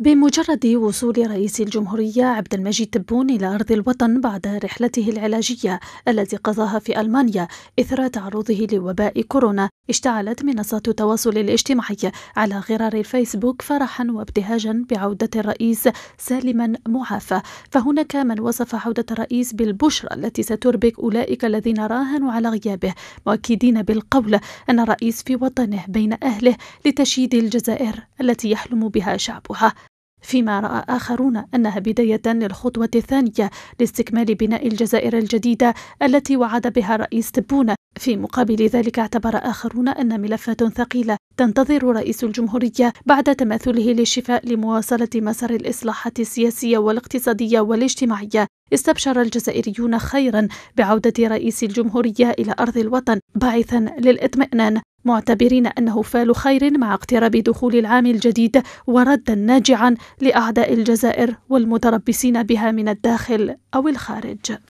بمجرد وصول رئيس الجمهورية عبد المجيد تبون إلى أرض الوطن بعد رحلته العلاجية التي قضاها في ألمانيا إثر تعرضه لوباء كورونا اشتعلت منصات التواصل الاجتماعي على غرار الفيسبوك فرحا وابتهاجا بعودة الرئيس سالما معافى فهناك من وصف عودة الرئيس بالبشرى التي ستربك أولئك الذين راهنوا على غيابه مؤكدين بالقول أن الرئيس في وطنه بين أهله لتشييد الجزائر التي يحلم بها شعبها فيما راى اخرون انها بدايه للخطوه الثانيه لاستكمال بناء الجزائر الجديده التي وعد بها رئيس تبون في مقابل ذلك اعتبر اخرون ان ملفات ثقيله تنتظر رئيس الجمهوريه بعد تماثله للشفاء لمواصله مسار الاصلاحات السياسيه والاقتصاديه والاجتماعيه استبشر الجزائريون خيرا بعوده رئيس الجمهوريه الى ارض الوطن باعثا للاطمئنان معتبرين أنه فال خير مع اقتراب دخول العام الجديد وردا ناجعا لأعداء الجزائر والمتربصين بها من الداخل أو الخارج